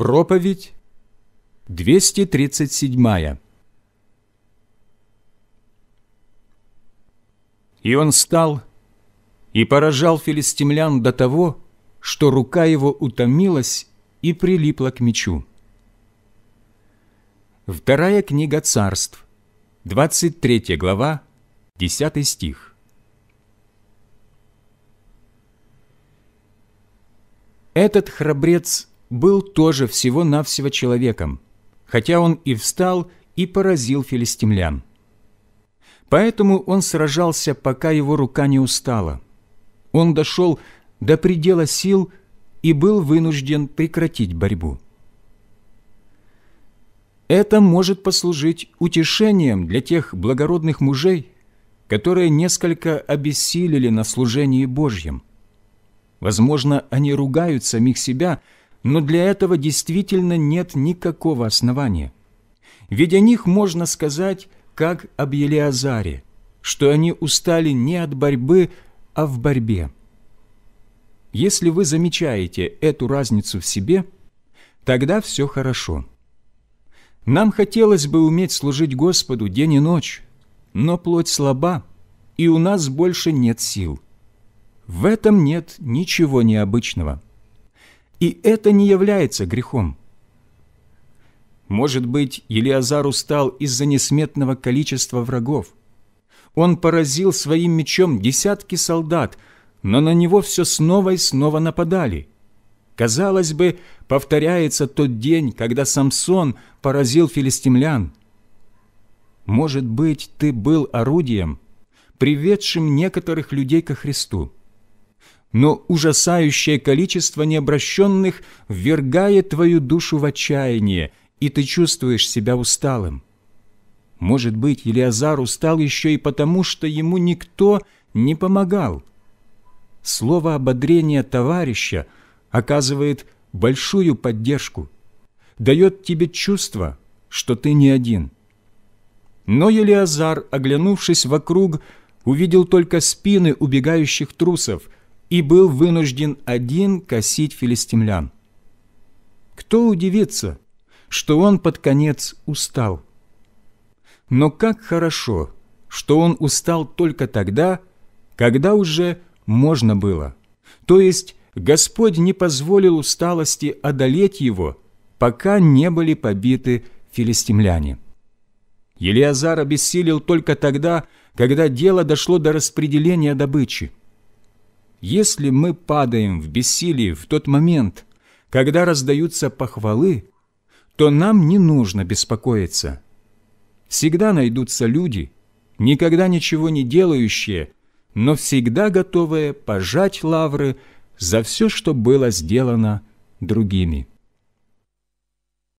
Проповедь 237 И он стал и поражал филистимлян до того, что рука его утомилась и прилипла к мечу. Вторая книга царств, 23 глава, 10 стих. Этот храбрец был тоже всего-навсего человеком, хотя он и встал и поразил филистимлян. Поэтому он сражался, пока его рука не устала. Он дошел до предела сил и был вынужден прекратить борьбу. Это может послужить утешением для тех благородных мужей, которые несколько обессилели на служении Божьем. Возможно, они ругают самих себя – но для этого действительно нет никакого основания. Ведь о них можно сказать, как об Елеазаре, что они устали не от борьбы, а в борьбе. Если вы замечаете эту разницу в себе, тогда все хорошо. Нам хотелось бы уметь служить Господу день и ночь, но плоть слаба, и у нас больше нет сил. В этом нет ничего необычного и это не является грехом. Может быть, Елиазар устал из-за несметного количества врагов. Он поразил своим мечом десятки солдат, но на него все снова и снова нападали. Казалось бы, повторяется тот день, когда Самсон поразил филистимлян. Может быть, ты был орудием, приведшим некоторых людей ко Христу но ужасающее количество необращенных ввергает твою душу в отчаяние, и ты чувствуешь себя усталым. Может быть, Елиазар устал еще и потому, что ему никто не помогал. Слово ободрения товарища оказывает большую поддержку, дает тебе чувство, что ты не один. Но Елиазар, оглянувшись вокруг, увидел только спины убегающих трусов – и был вынужден один косить филистимлян. Кто удивится, что он под конец устал? Но как хорошо, что он устал только тогда, когда уже можно было. То есть Господь не позволил усталости одолеть его, пока не были побиты филистимляне. Елиазар обессилел только тогда, когда дело дошло до распределения добычи. Если мы падаем в бессилии в тот момент, когда раздаются похвалы, то нам не нужно беспокоиться. Всегда найдутся люди, никогда ничего не делающие, но всегда готовые пожать лавры за все, что было сделано другими.